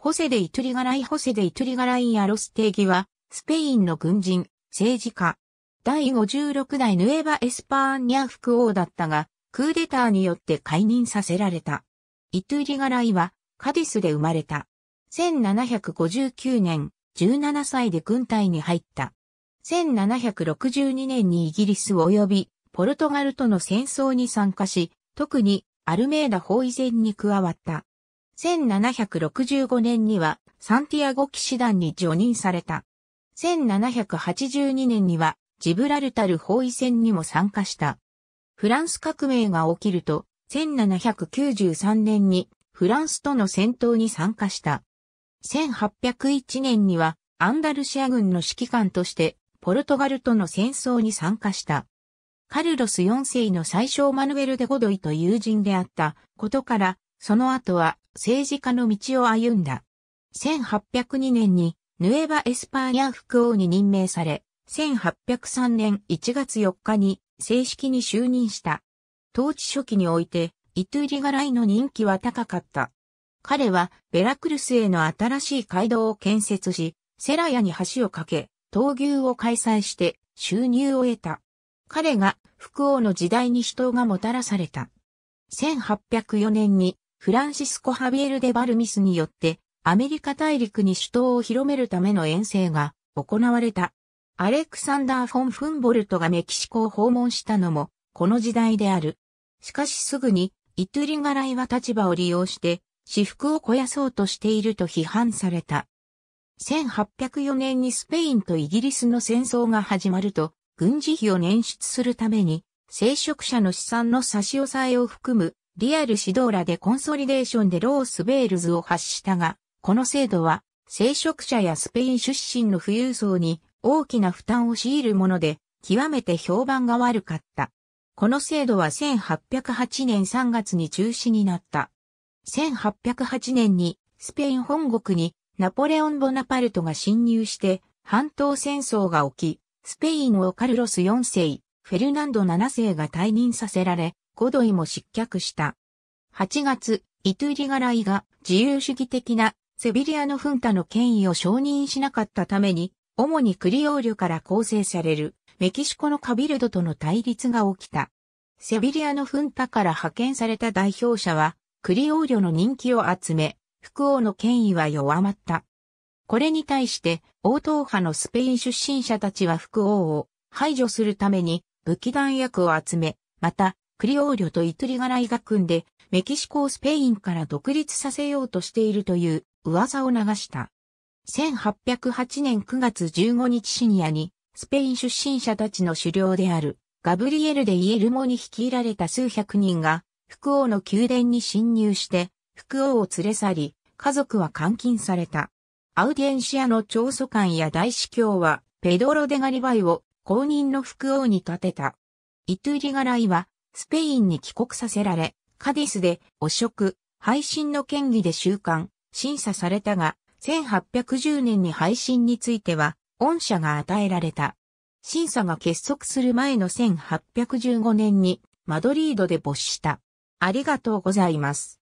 ホセデ・イトリガライ・ホセデ・イトリガライ・アロステーギは、スペインの軍人、政治家。第56代ヌエバ・エスパーニャ副王だったが、クーデターによって解任させられた。イトゥリガライは、カディスで生まれた。1759年、17歳で軍隊に入った。1762年にイギリス及び、ポルトガルとの戦争に参加し、特にアルメーダ包囲戦に加わった。1765年にはサンティアゴ騎士団に除任された。1782年にはジブラルタル包囲戦にも参加した。フランス革命が起きると、1793年にフランスとの戦闘に参加した。1801年にはアンダルシア軍の指揮官としてポルトガルとの戦争に参加した。カルロス4世の最小マヌエル・デ・ゴドイと友人であったことから、その後は政治家の道を歩んだ。1802年にヌエバ・エスパーニャ副王に任命され、1803年1月4日に正式に就任した。統治初期において、イトゥリガライの人気は高かった。彼はベラクルスへの新しい街道を建設し、セラヤに橋を架け、闘牛を開催して収入を得た。彼が副王の時代に死闘がもたらされた。1804年にフランシスコ・ハビエル・デ・バルミスによって、アメリカ大陸に首都を広めるための遠征が行われた。アレクサンダー・フォン・フンボルトがメキシコを訪問したのも、この時代である。しかしすぐに、イトゥリガライは立場を利用して、私服を肥やそうとしていると批判された。1804年にスペインとイギリスの戦争が始まると、軍事費を捻出するために、聖職者の資産の差し押さえを含むリアル指導らでコンソリデーションでロースベールズを発したが、この制度は、聖職者やスペイン出身の富裕層に大きな負担を強いるもので、極めて評判が悪かった。この制度は1808年3月に中止になった。1808年にスペイン本国にナポレオン・ボナパルトが侵入して半島戦争が起き、スペインをカルロス4世、フェルナンド7世が退任させられ、ゴドイも失脚した。8月、イトゥリガライが自由主義的なセビリアの噴火の権威を承認しなかったために、主にクリオールから構成されるメキシコのカビルドとの対立が起きた。セビリアの噴火から派遣された代表者は、クリオーリュの人気を集め、副王の権威は弱まった。これに対して、王党派のスペイン出身者たちは副王を排除するために武器弾薬を集め、またクリオーリョとイトリガライが組んで、メキシコをスペインから独立させようとしているという噂を流した。1808年9月15日深夜に、スペイン出身者たちの首領である、ガブリエル・デ・イエルモに率いられた数百人が、福王の宮殿に侵入して、福王を連れ去り、家族は監禁された。アウディエンシアの長祖官や大司教は、ペドロ・デ・ガリバイを公認の福王に立てた。イトゥリガライはスペインに帰国させられ、カディスで汚職、配信の権利で収監、審査されたが、1810年に配信については、恩赦が与えられた。審査が結束する前の1815年に、マドリードで没した。ありがとうございます。